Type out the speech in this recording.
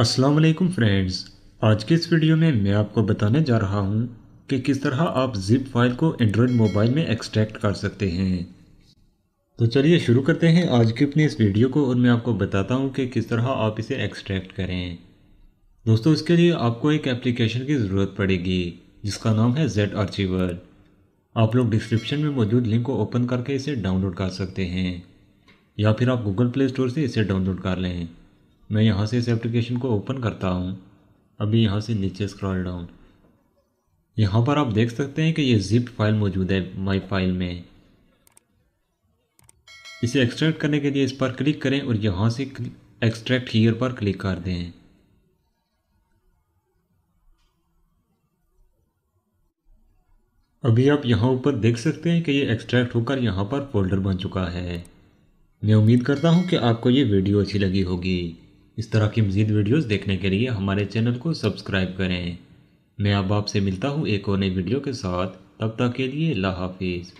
अस्सलाम वालेकुम फ्रेंड्स आज के इस वीडियो में मैं आपको बताने जा रहा हूँ कि किस तरह आप जिप फाइल को एंड्रॉयड मोबाइल में एक्सट्रैक्ट कर सकते हैं तो चलिए शुरू करते हैं आज की अपनी इस वीडियो को और मैं आपको बताता हूँ कि किस तरह आप इसे एक्सट्रैक्ट करें दोस्तों इसके लिए आपको एक एप्लीकेशन की ज़रूरत पड़ेगी जिसका नाम है जेड आर्चीवर आप लोग डिस्क्रिप्शन में मौजूद लिंक को ओपन करके इसे डाउनलोड कर सकते हैं या फिर आप गूगल प्ले स्टोर से इसे डाउनलोड कर लें मैं यहाँ से इस एप्लीकेशन को ओपन करता हूँ अभी यहाँ से नीचे स्क्रॉल डाउन यहाँ पर आप देख सकते हैं कि ये जिप फाइल मौजूद है माई फाइल में इसे एक्सट्रैक्ट करने के लिए इस पर क्लिक करें और यहाँ से एक्सट्रैक्ट हीयर पर क्लिक कर दें अभी आप यहाँ ऊपर देख सकते हैं कि ये एक्सट्रैक्ट होकर यहाँ पर फोल्डर बन चुका है मैं उम्मीद करता हूँ कि आपको ये वीडियो अच्छी लगी होगी इस तरह की मज़ीद वीडियोस देखने के लिए हमारे चैनल को सब्सक्राइब करें मैं अब आपसे मिलता हूँ एक और नई वीडियो के साथ तब तक के लिए अल्लाह हाफिज़